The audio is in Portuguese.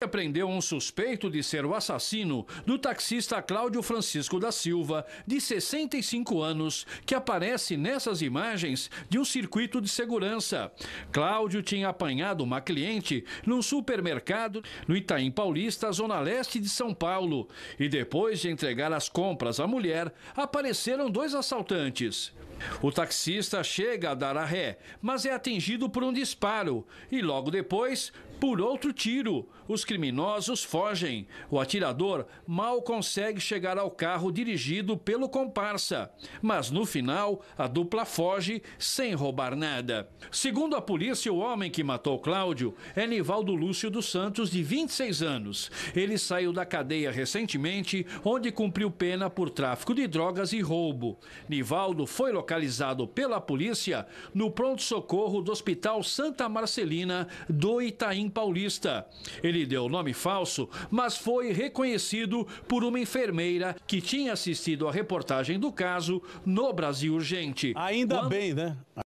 Aprendeu um suspeito de ser o assassino do taxista Cláudio Francisco da Silva, de 65 anos, que aparece nessas imagens de um circuito de segurança. Cláudio tinha apanhado uma cliente num supermercado no Itaim Paulista, zona leste de São Paulo. E depois de entregar as compras à mulher, apareceram dois assaltantes. O taxista chega a dar a ré, mas é atingido por um disparo e logo depois por outro tiro. Os criminosos fogem. O atirador mal consegue chegar ao carro dirigido pelo comparsa, mas no final a dupla foge sem roubar nada. Segundo a polícia, o homem que matou Cláudio é Nivaldo Lúcio dos Santos, de 26 anos. Ele saiu da cadeia recentemente, onde cumpriu pena por tráfico de drogas e roubo. Nivaldo foi localizado localizado pela polícia no pronto-socorro do Hospital Santa Marcelina do Itaim Paulista. Ele deu nome falso, mas foi reconhecido por uma enfermeira que tinha assistido à reportagem do caso no Brasil Urgente. Ainda Quando... bem, né?